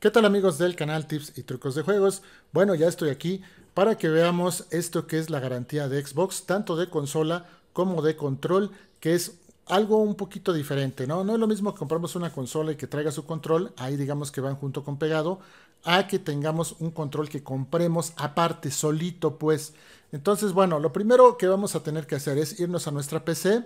¿Qué tal amigos del canal Tips y Trucos de Juegos? Bueno, ya estoy aquí para que veamos esto que es la garantía de Xbox, tanto de consola como de control, que es algo un poquito diferente, ¿no? No es lo mismo que compramos una consola y que traiga su control, ahí digamos que van junto con pegado, a que tengamos un control que compremos aparte, solito pues. Entonces, bueno, lo primero que vamos a tener que hacer es irnos a nuestra PC,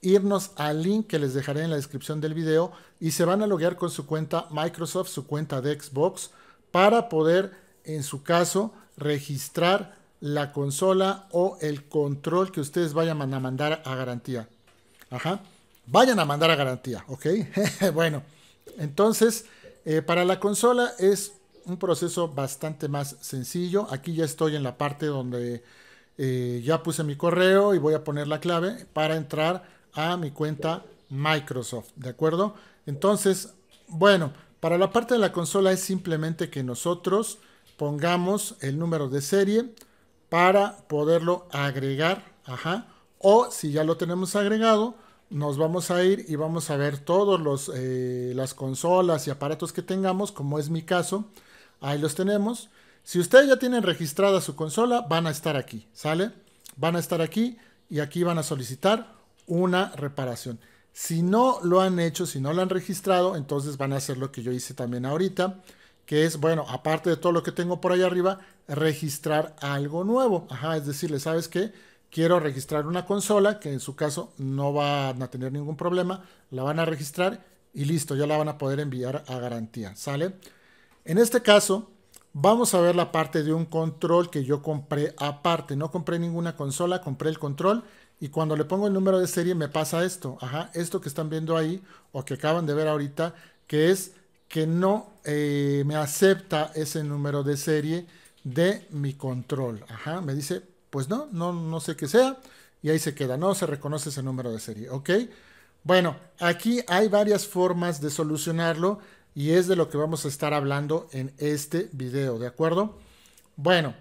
irnos al link que les dejaré en la descripción del video y se van a loguear con su cuenta Microsoft, su cuenta de Xbox, para poder, en su caso, registrar la consola o el control que ustedes vayan a mandar a garantía. Ajá. Vayan a mandar a garantía, ¿ok? bueno, entonces, eh, para la consola es un proceso bastante más sencillo. Aquí ya estoy en la parte donde eh, ya puse mi correo y voy a poner la clave para entrar a mi cuenta Microsoft, ¿de acuerdo? Entonces, bueno, para la parte de la consola es simplemente que nosotros pongamos el número de serie para poderlo agregar, ajá, o si ya lo tenemos agregado, nos vamos a ir y vamos a ver todos los eh, las consolas y aparatos que tengamos, como es mi caso, ahí los tenemos. Si ustedes ya tienen registrada su consola, van a estar aquí, ¿sale? Van a estar aquí y aquí van a solicitar una reparación. Si no lo han hecho, si no lo han registrado, entonces van a hacer lo que yo hice también ahorita, que es, bueno, aparte de todo lo que tengo por ahí arriba, registrar algo nuevo. Ajá, es decirle, ¿sabes que Quiero registrar una consola, que en su caso no van a tener ningún problema, la van a registrar y listo, ya la van a poder enviar a garantía, ¿sale? En este caso, vamos a ver la parte de un control que yo compré aparte. No compré ninguna consola, compré el control y cuando le pongo el número de serie me pasa esto, ajá, esto que están viendo ahí o que acaban de ver ahorita, que es que no eh, me acepta ese número de serie de mi control. Ajá, me dice, pues no, no, no sé qué sea. Y ahí se queda, no se reconoce ese número de serie, ¿ok? Bueno, aquí hay varias formas de solucionarlo y es de lo que vamos a estar hablando en este video, ¿de acuerdo? Bueno,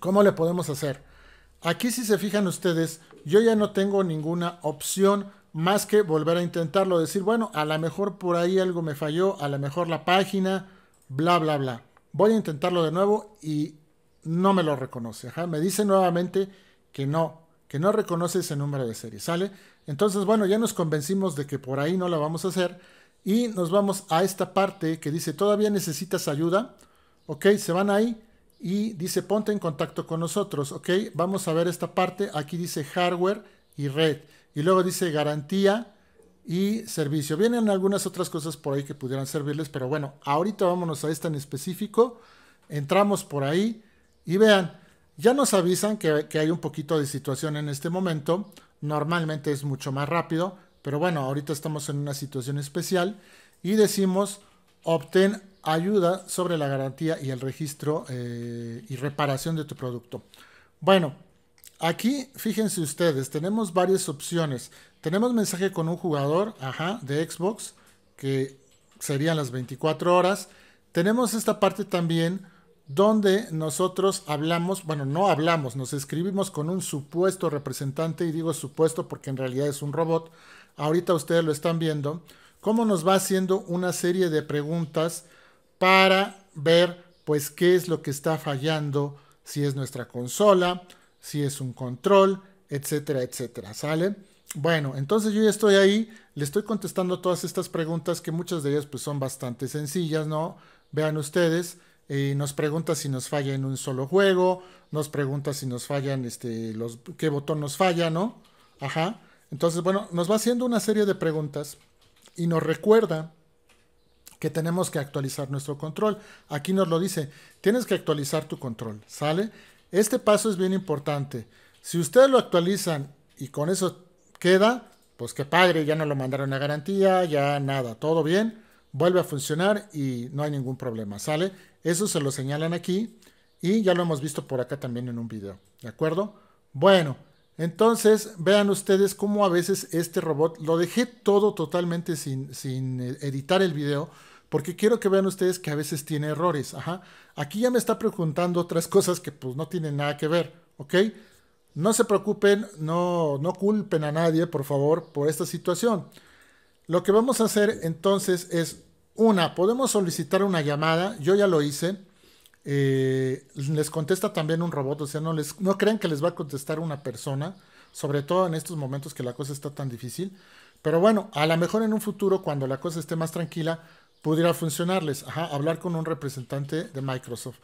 ¿cómo le podemos hacer? Aquí si se fijan ustedes, yo ya no tengo ninguna opción más que volver a intentarlo, decir, bueno, a lo mejor por ahí algo me falló, a lo mejor la página, bla, bla, bla. Voy a intentarlo de nuevo y no me lo reconoce. Me dice nuevamente que no, que no reconoce ese número de serie, ¿sale? Entonces, bueno, ya nos convencimos de que por ahí no la vamos a hacer y nos vamos a esta parte que dice, todavía necesitas ayuda. Ok, se van ahí y dice ponte en contacto con nosotros, ¿ok? Vamos a ver esta parte, aquí dice hardware y red y luego dice garantía y servicio. Vienen algunas otras cosas por ahí que pudieran servirles, pero bueno, ahorita vámonos a esta en específico, entramos por ahí y vean, ya nos avisan que, hay un poquito de situación en este momento, normalmente es mucho más rápido, pero bueno, ahorita estamos en una situación especial y decimos obtén ayuda sobre la garantía y el registro eh, y reparación de tu producto. Bueno, aquí fíjense ustedes, tenemos varias opciones. Tenemos mensaje con un jugador, ajá, de Xbox, que serían las 24 horas. Tenemos esta parte también donde nosotros hablamos, bueno, no hablamos, nos escribimos con un supuesto representante, y digo supuesto porque en realidad es un robot, ahorita ustedes lo están viendo, cómo nos va haciendo una serie de preguntas para ver pues qué es lo que está fallando, si es nuestra consola, si es un control, etcétera, etcétera, ¿sale? Bueno, entonces yo ya estoy ahí, le estoy contestando todas estas preguntas que muchas de ellas pues son bastante sencillas, ¿no? Vean ustedes, eh, nos pregunta si nos falla en un solo juego, nos pregunta si nos fallan, este, los, qué botón nos falla, ¿no? Ajá. Entonces, bueno, nos va haciendo una serie de preguntas y nos recuerda que tenemos que actualizar nuestro control. Aquí nos lo dice, tienes que actualizar tu control, ¿sale? Este paso es bien importante. Si ustedes lo actualizan y con eso queda, pues qué padre, ya no lo mandaron a garantía, ya nada, todo bien, vuelve a funcionar y no hay ningún problema, ¿sale? Eso se lo señalan aquí y ya lo hemos visto por acá también en un video, ¿de acuerdo? Bueno. Entonces, vean ustedes cómo a veces este robot, lo dejé todo totalmente sin, eh, editar el video, porque quiero que vean ustedes que a veces tiene errores. Ajá. Aquí ya me está preguntando otras cosas que pues no tienen nada que ver, ¿ok? No se preocupen, no, no culpen a nadie, por favor, por esta situación. Lo que vamos a hacer entonces es, una, podemos solicitar una llamada, yo ya lo hice, eh, les contesta también un robot, o sea, no, les, no creen que les va a contestar una persona, sobre todo en estos momentos que la cosa está tan difícil. Pero bueno, a lo mejor en un futuro, cuando la cosa esté más tranquila, pudiera funcionarles. Ajá, hablar con un representante de Microsoft.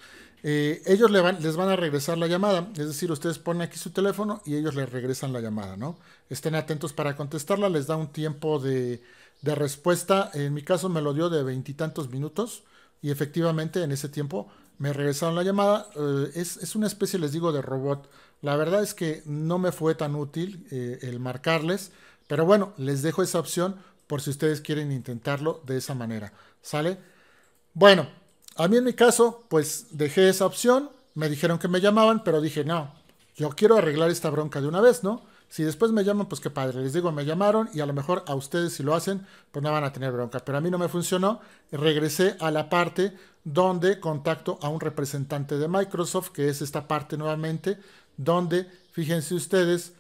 Eh, ellos les van a regresar la llamada, es decir, ustedes ponen aquí su teléfono y ellos les regresan la llamada, ¿no? Estén atentos para contestarla, les da un tiempo de, de respuesta. En mi caso me lo dio de veintitantos minutos y efectivamente en ese tiempo me regresaron la llamada. Eh, es, una especie, les digo, de robot. La verdad es que no me fue tan útil eh, el marcarles, pero bueno, les dejo esa opción por si ustedes quieren intentarlo de esa manera. ¿Sale? Bueno, a mí en mi caso, pues dejé esa opción. Me dijeron que me llamaban, pero dije, no, yo quiero arreglar esta bronca de una vez, ¿no? Si después me llaman, pues qué padre. Les digo, me llamaron y a lo mejor a ustedes si lo hacen, pues no van a tener bronca. Pero a mí no me funcionó. Regresé a la parte donde contacto a un representante de Microsoft, que es esta parte nuevamente, donde, fíjense ustedes,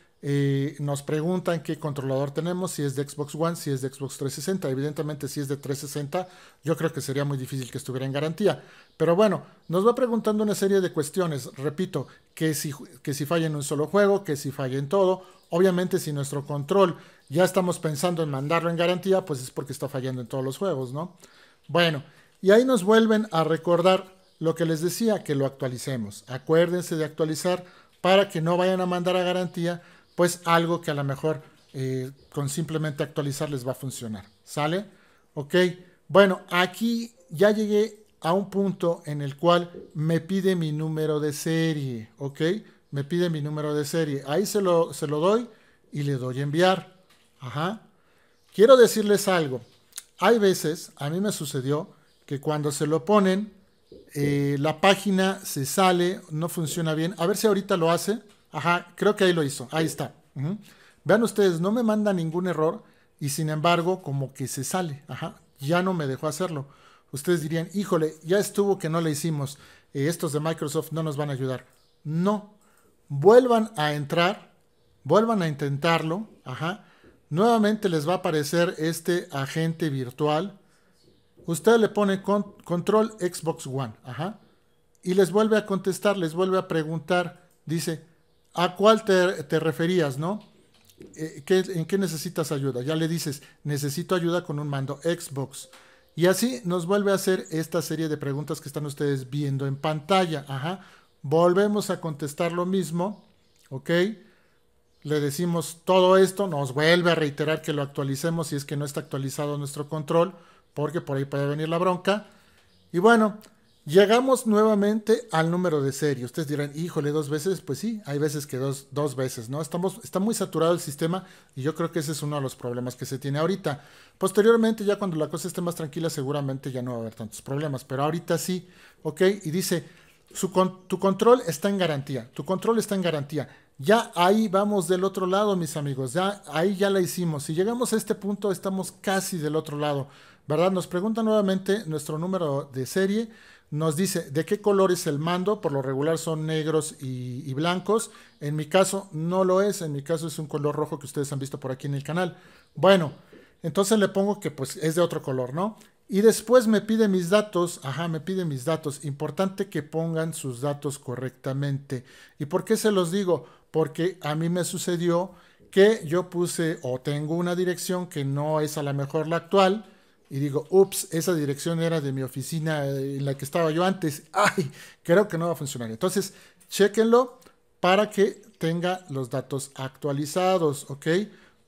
nos preguntan qué controlador tenemos, si es de Xbox One, si es de Xbox 360. Evidentemente, si es de 360, yo creo que sería muy difícil que estuviera en garantía. Pero bueno, nos va preguntando una serie de cuestiones. Repito, que si, que si falla en un solo juego, que si falla en todo. Obviamente, si nuestro control ya estamos pensando en mandarlo en garantía, pues es porque está fallando en todos los juegos, ¿no? Bueno, y ahí nos vuelven a recordar lo que les decía, que lo actualicemos. Acuérdense de actualizar para que no vayan a mandar a garantía pues algo que a lo mejor eh, con simplemente actualizar les va a funcionar. ¿Sale? Ok. Bueno, aquí ya llegué a un punto en el cual me pide mi número de serie. Ok. Me pide mi número de serie. Ahí se lo, se lo doy y le doy a enviar. Ajá. Quiero decirles algo. Hay veces, a mí me sucedió, que cuando se lo ponen, eh, la página se sale, no funciona bien. A ver si ahorita lo hace. Ajá, creo que ahí lo hizo. Ahí está. Vean ustedes, no me manda ningún error y sin embargo como que se sale. Ajá, ya no me dejó hacerlo. Ustedes dirían, híjole, ya estuvo que no le hicimos. Eh, estos de Microsoft no nos van a ayudar. No, vuelvan a entrar, vuelvan a intentarlo. Ajá. Nuevamente les va a aparecer este agente virtual. Usted le pone control Xbox One. Ajá. Y les vuelve a contestar, les vuelve a preguntar. Dice, ¿A cuál te, referías, no? Eh, ¿En qué necesitas ayuda? Ya le dices, necesito ayuda con un mando Xbox. Y así nos vuelve a hacer esta serie de preguntas que están ustedes viendo en pantalla. Ajá. Volvemos a contestar lo mismo. ¿Ok? Le decimos todo esto. Nos vuelve a reiterar que lo actualicemos si es que no está actualizado nuestro control. Porque por ahí puede venir la bronca. Y bueno, Llegamos nuevamente al número de serie. Ustedes dirán, híjole, dos veces. Pues sí, hay veces que dos, dos veces, ¿no? Estamos, está muy saturado el sistema y yo creo que ese es uno de los problemas que se tiene ahorita. Posteriormente, ya cuando la cosa esté más tranquila, seguramente ya no va a haber tantos problemas, pero ahorita sí, ¿ok? Y dice, tu control está en garantía, tu control está en garantía. Ya ahí vamos del otro lado, mis amigos, ya ahí ya la hicimos. Si llegamos a este punto, estamos casi del otro lado, ¿verdad? Nos pregunta nuevamente nuestro número de serie nos dice de qué color es el mando, por lo regular son negros y, blancos, en mi caso no lo es, en mi caso es un color rojo que ustedes han visto por aquí en el canal. Bueno, entonces le pongo que pues es de otro color, ¿no? Y después me pide mis datos, ajá, me pide mis datos, importante que pongan sus datos correctamente. ¿Y por qué se los digo? Porque a mí me sucedió que yo puse o tengo una dirección que no es a lo mejor la actual, y digo, ups, esa dirección era de mi oficina eh, en la que estaba yo antes. Ay, creo que no va a funcionar. Entonces, chequenlo para que tenga los datos actualizados, ¿ok?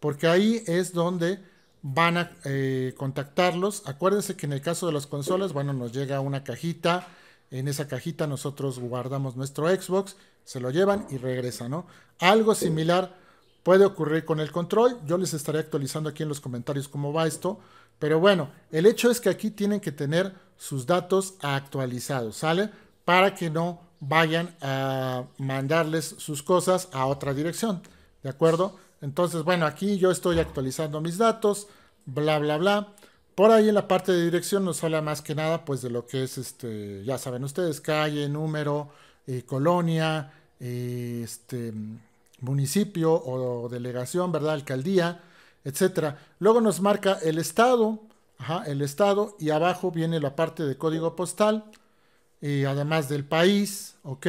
Porque ahí es donde van a eh, contactarlos. Acuérdense que en el caso de las consolas, bueno, nos llega una cajita. En esa cajita nosotros guardamos nuestro Xbox, se lo llevan y regresan, ¿no? Algo similar puede ocurrir con el control. Yo les estaré actualizando aquí en los comentarios cómo va esto pero bueno, el hecho es que aquí tienen que tener sus datos actualizados, ¿sale? Para que no vayan a mandarles sus cosas a otra dirección, ¿de acuerdo? Entonces, bueno, aquí yo estoy actualizando mis datos, bla, bla, bla. Por ahí en la parte de dirección nos habla más que nada, pues, de lo que es, este, ya saben ustedes, calle, número, eh, colonia, eh, este, municipio o delegación, ¿verdad? Alcaldía, etcétera. Luego nos marca el estado, ajá, el estado y abajo viene la parte de código postal y además del país, ¿ok?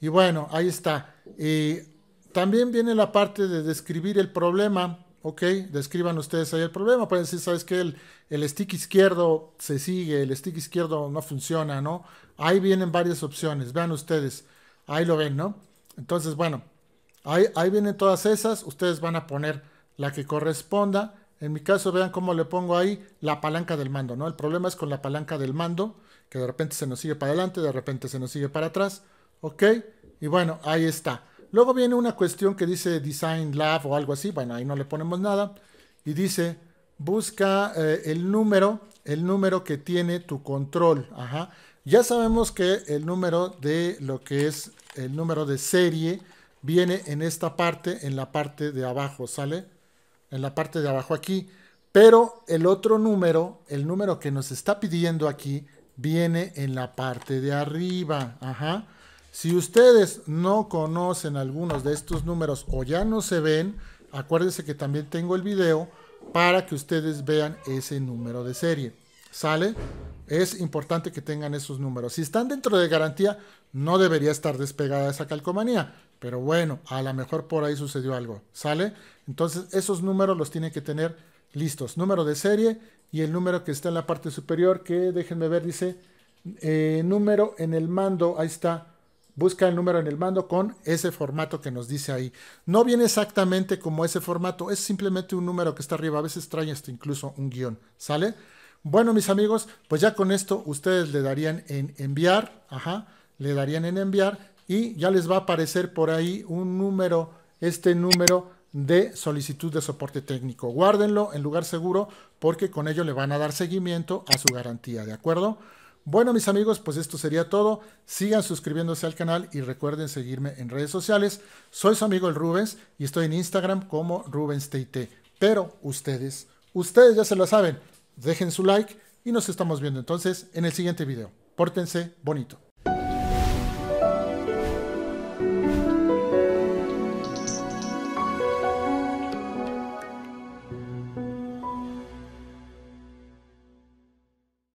Y bueno, ahí está. Y también viene la parte de describir el problema, ¿ok? Describan ustedes ahí el problema. Pueden decir, ¿sabes que El, stick izquierdo se sigue, el stick izquierdo no funciona, ¿no? Ahí vienen varias opciones, vean ustedes. Ahí lo ven, ¿no? Entonces, bueno, ahí, ahí vienen todas esas. Ustedes van a poner la que corresponda. En mi caso, vean cómo le pongo ahí la palanca del mando, ¿no? El problema es con la palanca del mando, que de repente se nos sigue para adelante, de repente se nos sigue para atrás, ¿ok? Y bueno, ahí está. Luego viene una cuestión que dice Design Lab o algo así, bueno, ahí no le ponemos nada, y dice, busca eh, el número, el número que tiene tu control, ajá. Ya sabemos que el número de lo que es el número de serie viene en esta parte, en la parte de abajo, ¿sale? en la parte de abajo aquí. Pero el otro número, el número que nos está pidiendo aquí, viene en la parte de arriba. Ajá. Si ustedes no conocen algunos de estos números o ya no se ven, acuérdense que también tengo el video para que ustedes vean ese número de serie. ¿Sale? Es importante que tengan esos números. Si están dentro de garantía, no debería estar despegada esa calcomanía. Pero bueno, a lo mejor por ahí sucedió algo. ¿Sale? Entonces, esos números los tienen que tener listos. Número de serie y el número que está en la parte superior, que déjenme ver, dice eh, número en el mando. Ahí está. Busca el número en el mando con ese formato que nos dice ahí. No viene exactamente como ese formato, es simplemente un número que está arriba. A veces trae hasta incluso un guión. ¿Sale? Bueno, mis amigos, pues ya con esto ustedes le darían en enviar, ajá, le darían en enviar y ya les va a aparecer por ahí un número, este número de solicitud de soporte técnico. Guárdenlo en lugar seguro porque con ello le van a dar seguimiento a su garantía, ¿de acuerdo? Bueno, mis amigos, pues esto sería todo. Sigan suscribiéndose al canal y recuerden seguirme en redes sociales. Soy su amigo el Rubens y estoy en Instagram como RubensTT. Pero ustedes, ustedes ya se lo saben dejen su like y nos estamos viendo entonces en el siguiente video. Pórtense bonito.